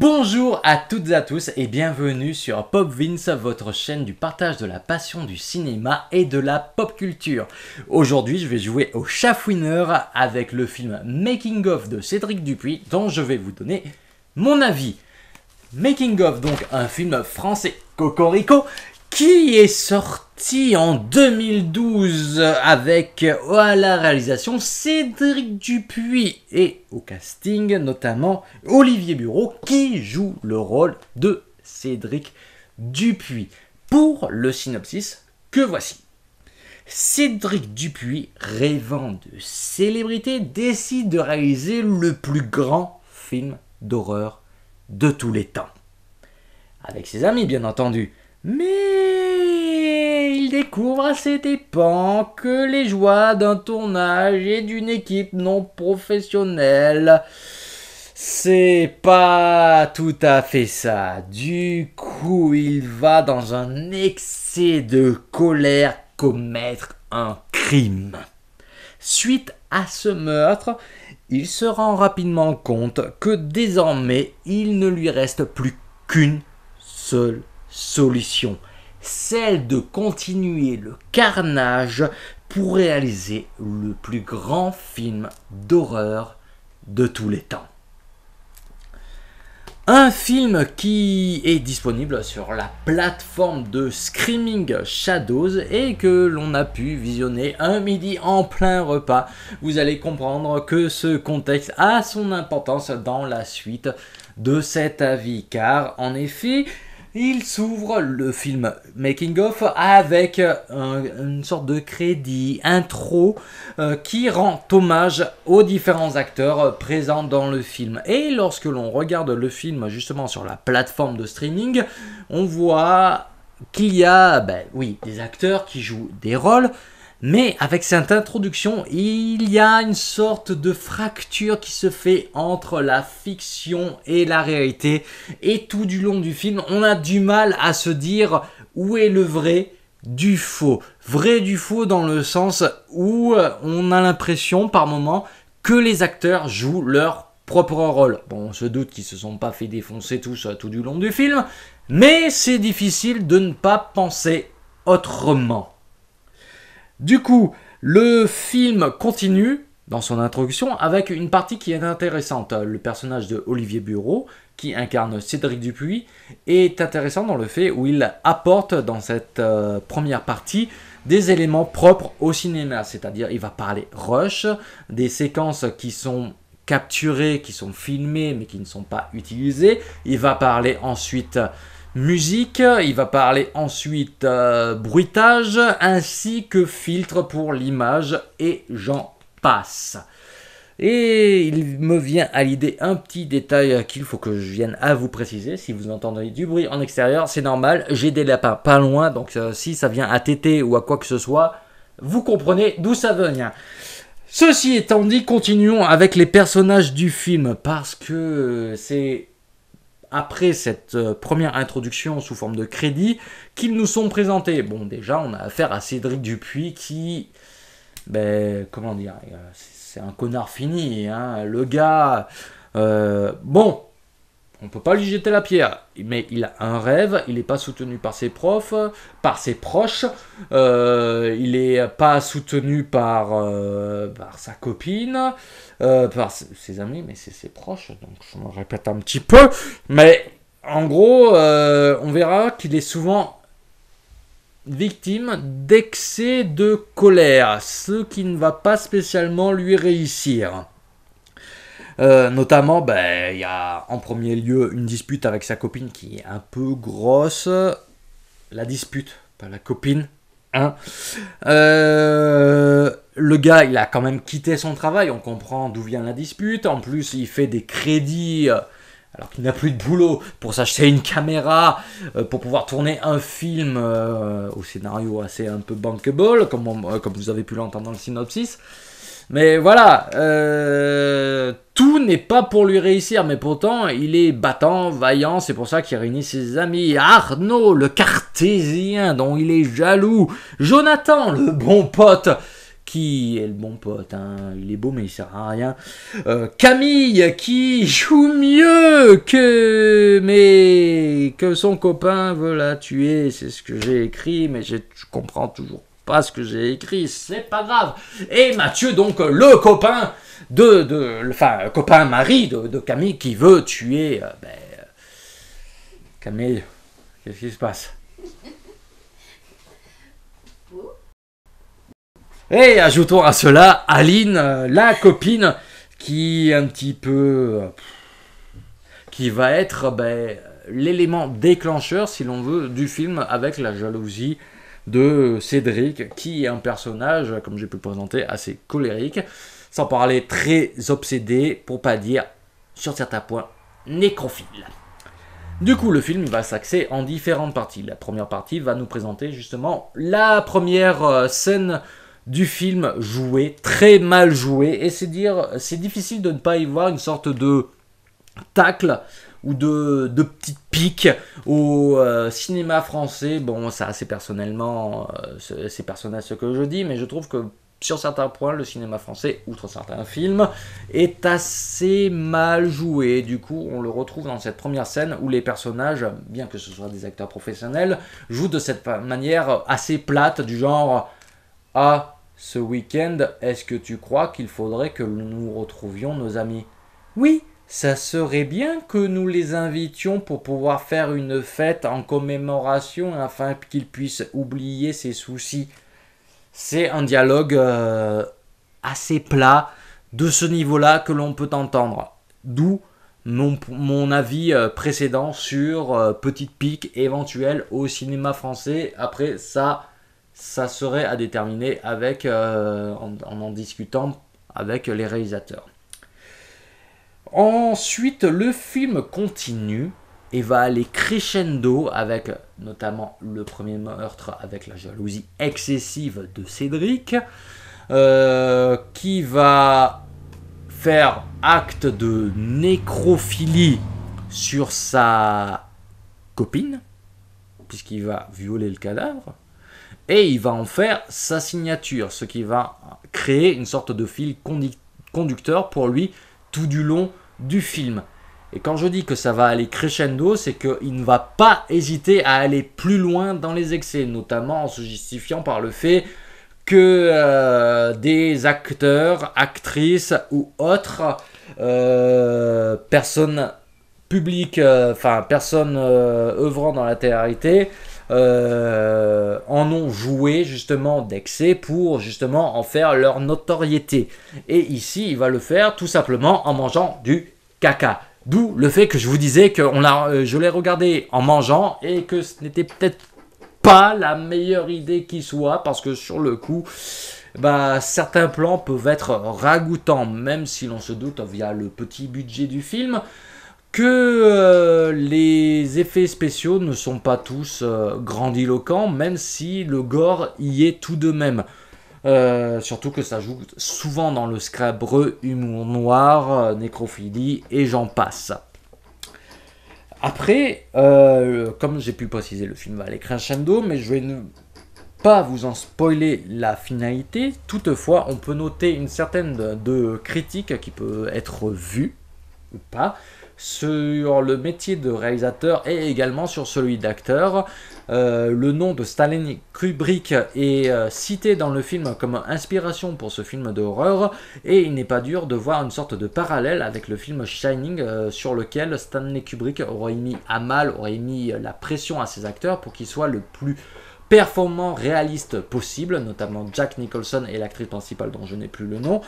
Bonjour à toutes et à tous et bienvenue sur Pop Vince, votre chaîne du partage de la passion du cinéma et de la pop culture. Aujourd'hui, je vais jouer au winner avec le film Making of de Cédric Dupuis dont je vais vous donner mon avis. Making of, donc un film français cocorico qui est sorti en 2012 avec euh, à la réalisation Cédric Dupuis et au casting notamment Olivier Bureau qui joue le rôle de Cédric Dupuis. Pour le synopsis que voici. Cédric Dupuis, rêvant de célébrité, décide de réaliser le plus grand film d'horreur de tous les temps. Avec ses amis, bien entendu, mais découvre à ses dépens que les joies d'un tournage et d'une équipe non professionnelle, c'est pas tout à fait ça. Du coup, il va dans un excès de colère commettre un crime. Suite à ce meurtre, il se rend rapidement compte que désormais il ne lui reste plus qu'une seule solution celle de continuer le carnage pour réaliser le plus grand film d'horreur de tous les temps. Un film qui est disponible sur la plateforme de Screaming Shadows et que l'on a pu visionner un midi en plein repas. Vous allez comprendre que ce contexte a son importance dans la suite de cet avis car en effet il s'ouvre le film Making of avec euh, une sorte de crédit intro euh, qui rend hommage aux différents acteurs euh, présents dans le film. Et lorsque l'on regarde le film justement sur la plateforme de streaming, on voit qu'il y a, ben oui, des acteurs qui jouent des rôles, mais avec cette introduction, il y a une sorte de fracture qui se fait entre la fiction et la réalité. Et tout du long du film, on a du mal à se dire où est le vrai du faux. Vrai du faux dans le sens où euh, on a l'impression par moment que les acteurs jouent leur propre rôle. Bon, on se doute qu'ils se sont pas fait défoncer tous euh, tout du long du film, mais c'est difficile de ne pas penser autrement. Du coup, le film continue dans son introduction avec une partie qui est intéressante. Le personnage de Olivier Bureau, qui incarne Cédric Dupuis, est intéressant dans le fait où il apporte dans cette euh, première partie des éléments propres au cinéma, c'est-à-dire il va parler rush, des séquences qui sont capturées, qui sont filmées mais qui ne sont pas utilisées, il va parler ensuite musique, il va parler ensuite euh, bruitage ainsi que filtre pour l'image et j'en passe. Et il me vient à l'idée un petit détail qu'il faut que je vienne à vous préciser. Si vous entendez du bruit en extérieur, c'est normal, j'ai des lapins pas loin, donc euh, si ça vient à têter ou à quoi que ce soit, vous comprenez d'où ça vient. Ceci étant dit, continuons avec les personnages du film parce que c'est après cette euh, première introduction sous forme de crédit qu'ils nous sont présentés. Bon, déjà, on a affaire à Cédric Dupuis qui, ben, comment dire, euh, c'est un connard fini. Hein. Le gars, euh, bon, on ne peut pas lui jeter la pierre, mais il a un rêve, il n'est pas soutenu par ses profs, par ses proches, euh, il n'est pas soutenu par, euh, par sa copine, euh, par ses amis, mais c'est ses proches, donc je me répète un petit peu, mais en gros, on verra qu'il est souvent victime d'excès de colère, ce qui ne va pas spécialement lui réussir. Euh, notamment, ben, il y a en premier lieu une dispute avec sa copine qui est un peu grosse. La dispute, pas la copine. Hein. Euh, le gars, il a quand même quitté son travail, on comprend d'où vient la dispute. En plus, il fait des crédits euh, alors qu'il n'a plus de boulot pour s'acheter une caméra, pour pouvoir tourner un film au scénario assez un peu bankable, comme, comme vous avez pu l'entendre dans le synopsis. Mais voilà, euh, tout n'est pas pour lui réussir, mais pourtant il est battant, vaillant, c'est pour ça qu'il réunit ses amis. Arnaud, le cartésien dont il est jaloux. Jonathan, le bon pote qui est le bon pote, hein? il est beau mais il sert à rien. Euh, Camille qui joue mieux que mais que son copain veut la tuer, c'est ce que j'ai écrit, mais je comprends toujours ce que j'ai écrit, c'est pas grave. Et Mathieu, donc le copain de, de enfin copain mari de, Camille qui veut tuer, euh, ben, euh, Camille, qu'est-ce qui se passe Et ajoutons à cela Aline, euh, la copine qui un petit peu... qui va être ben, l'élément déclencheur, si l'on veut, du film avec la jalousie de Cédric, qui est un personnage, comme j'ai pu le présenter, assez colérique, sans parler très obsédé, pour pas dire, sur certains points, nécrophile. Du coup, le film va s'axer en différentes parties. La première partie va nous présenter justement la première euh, scène du film jouée, très mal jouée, et c'est dire, c'est difficile de ne pas y voir une sorte de tacle ou de, petites piques au euh, cinéma français. Bon, ça, c'est personnellement, euh, c'est personnel ce que je dis, mais je trouve que sur certains points, le cinéma français, outre certains films, est assez mal joué. Du coup, on le retrouve dans cette première scène où les personnages, bien que ce soit des acteurs professionnels, jouent de cette manière assez plate, du genre Ah, ce week-end, est-ce que tu crois qu'il faudrait que nous retrouvions nos amis Oui, ça serait bien que nous les invitions pour pouvoir faire une fête en commémoration afin qu'ils puissent oublier ses soucis. C'est un dialogue euh, assez plat de ce niveau-là que l'on peut entendre. D'où mon, mon, avis euh, précédent sur euh, Petite Pique éventuelle au cinéma français. Après ça, ça serait à déterminer avec, en en discutant avec les réalisateurs. Ensuite, le film continue et va aller crescendo avec notamment le premier meurtre avec la jalousie excessive de Cédric, euh, qui va faire acte de nécrophilie sur sa copine, puisqu'il va violer le cadavre, et il va en faire sa signature, ce qui va créer une sorte de fil conducteur pour lui tout du long du film. Et quand je dis que ça va aller crescendo, c'est qu'il ne va pas hésiter à aller plus loin dans les excès, notamment en se justifiant par le fait que euh, des acteurs, actrices ou autres euh, personnes publiques, euh, enfin personnes œuvrant dans la télérité, euh, en ont joué justement d'excès pour justement en faire leur notoriété. Et ici, il va le faire tout simplement en mangeant du caca. D'où le fait que je vous disais que on euh, je l'ai regardé en mangeant et que ce n'était peut-être pas la meilleure idée qui soit parce que sur le coup, bah, certains plans peuvent être ragoûtants, même si l'on se doute via le petit budget du film que euh, les effets spéciaux ne sont pas tous euh, grandiloquents, même si le gore y est tout de même. Euh, surtout que ça joue souvent dans le scabreux humour noir, nécrophilie et j'en passe. Après, comme j'ai pu préciser, le film va aller crescendo, mais je vais ne pas vous en spoiler la finalité. Toutefois, on peut noter une certaine de critique qui peut être vue ou pas, sur le métier de réalisateur et également sur celui d'acteur. Euh, le nom de Stanley Kubrick est euh, cité dans le film comme inspiration pour ce film d'horreur et il n'est pas dur de voir une sorte de parallèle avec le film Shining euh, sur lequel Stanley Kubrick aurait mis à mal, aurait mis la pression à ses acteurs pour qu'ils soient le plus performant réaliste possible, notamment Jack Nicholson et l'actrice principale dont je n'ai plus le nom,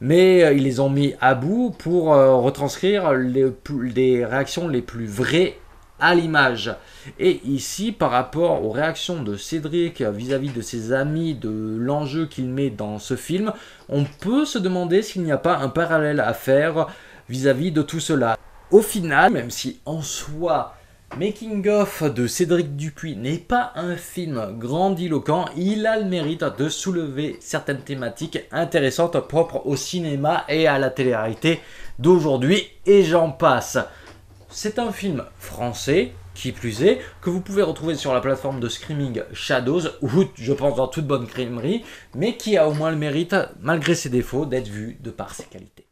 mais euh, ils les ont mis à bout pour euh, retranscrire les, réactions les plus vraies à l'image. Et ici, par rapport aux réactions de Cédric vis-à-vis de ses amis, de l'enjeu qu'il met dans ce film, on peut se demander s'il n'y a pas un parallèle à faire vis à -vis de tout cela. Au final, même si en soi Making of de Cédric Dupuis n'est pas un film grandiloquent, il a le mérite de soulever certaines thématiques intéressantes propres au cinéma et à la télé-réalité d'aujourd'hui et j'en passe. C'est un film français, qui plus est, que vous pouvez retrouver sur la plateforme de streaming Shadows, ou je pense dans toute bonne crimerie, mais qui a au moins le mérite, malgré ses défauts, d'être vu de par ses qualités.